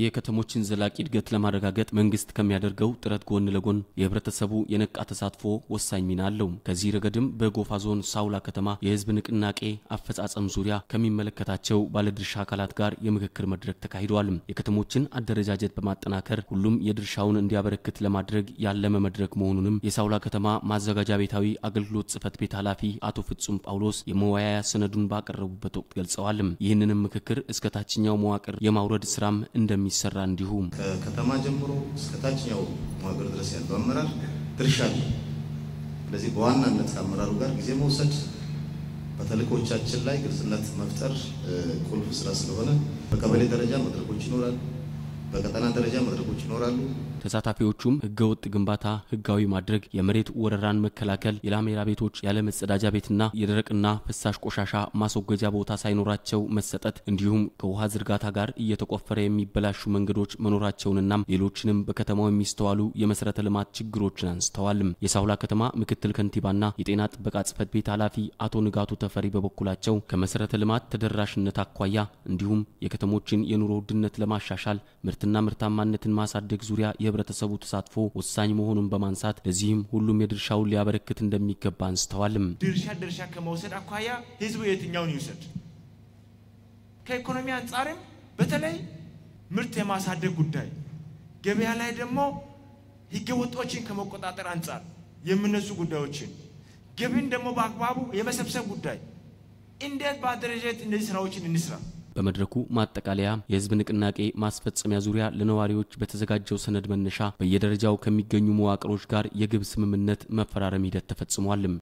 የከተሞችን ዘላቂ እድገት ለማረጋገጥ መንግስት ከሚያደርገው ጥረት ጎን ለጎን የህብረተሰቡ የነቃ ተሳትፎ ወሳኝ ሚና አለው። ከዚህ ረገድም በጎፋ ዞን ሳውላ ከተማ የህዝብ ንቅናቄ አፈጻጸም ዙሪያ ከሚመለከታቸው ባለድርሻ አካላት ጋር የምክክር መድረክ ተካሂደዋል። የከተሞችን አደረጃጀት በማጠናከር ሁሉም የድርሻውን እንዲያበረክት ለማድረግ ያለመ መድረክ መሆኑንም የሳውላ ከተማ ማዘጋጃ ቤታዊ አገልግሎት ጽህፈት ቤት ኃላፊ አቶ ፍጹም ጳውሎስ የመወያያ ሰነዱን ባቀረቡበት ወቅት ገልጸዋል። ይህንንም ምክክር እስከ ታችኛው መዋቅር የማውረድ ስራም እንደሚ እንደሚሰራ እንዲሁም ከከተማ ጀምሮ እስከ ታችኛው መዋቅር ድረስ ያለው አመራር ድርሻ አለው። ስለዚህ በዋናነት ከአመራሩ ጋር ጊዜ መውሰድ በተልእኮቻችን ላይ ግልጽነት መፍጠር ቁልፍ ስራ ስለሆነ በቀበሌ ደረጃ መድረኮች ይኖራል። በቀጠና ደረጃ መድረኮች ይኖራሉ። ተሳታፊዎቹም ህገወጥ ግንባታ ህጋዊ ማድረግ፣ የመሬት ወረራን መከላከል፣ የላሜራ ቤቶች ያለመጸዳጃ ቤትና የደረቅና ፍሳሽ ቆሻሻ ማስወገጃ ቦታ ሳይኖራቸው መሰጠት እንዲሁም ከውሃ ዝርጋታ ጋር እየተቆፈረ የሚበላሹ መንገዶች መኖራቸውንና ሌሎችንም በከተማው የሚስተዋሉ የመሰረተ ልማት ችግሮችን አንስተዋል። የሳውላ ከተማ ምክትል ከንቲባና የጤና ጥበቃ ጽህፈት ቤት ኃላፊ አቶ ንጋቱ ተፈሪ በበኩላቸው ከመሰረተ ልማት ተደራሽነት አኳያ እንዲሁም የከተሞችን የኑሮ ውድነት ለማሻሻል ምርት ምርትና ምርታማነትን ማሳደግ ዙሪያ የህብረተሰቡ ተሳትፎ ወሳኝ መሆኑን በማንሳት ለዚህም ሁሉም የድርሻውን ሊያበረክት እንደሚገባ አንስተዋልም። ድርሻ ድርሻ ከመውሰድ አኳያ ህዝቡ የትኛውን ይውሰድ? ከኢኮኖሚ አንጻርም በተለይ ምርት የማሳደግ ጉዳይ፣ ገበያ ላይ ደግሞ ህገ ወጦችን ከመቆጣጠር አንጻር የሚነሱ ጉዳዮችን፣ ገቢን ደግሞ በአግባቡ የመሰብሰብ ጉዳይ እንዴት በአደረጃጀት እነዚህ ስራዎችን እንስራ በመድረኩ ማጠቃለያ የህዝብ ንቅናቄ ማስፈጸሚያ ዙሪያ ለነዋሪዎች በተዘጋጀው ሰነድ መነሻ በየደረጃው ከሚገኙ መዋቅሮች ጋር የግብ ስምምነት መፈራረም ሂደት ተፈጽሟልም።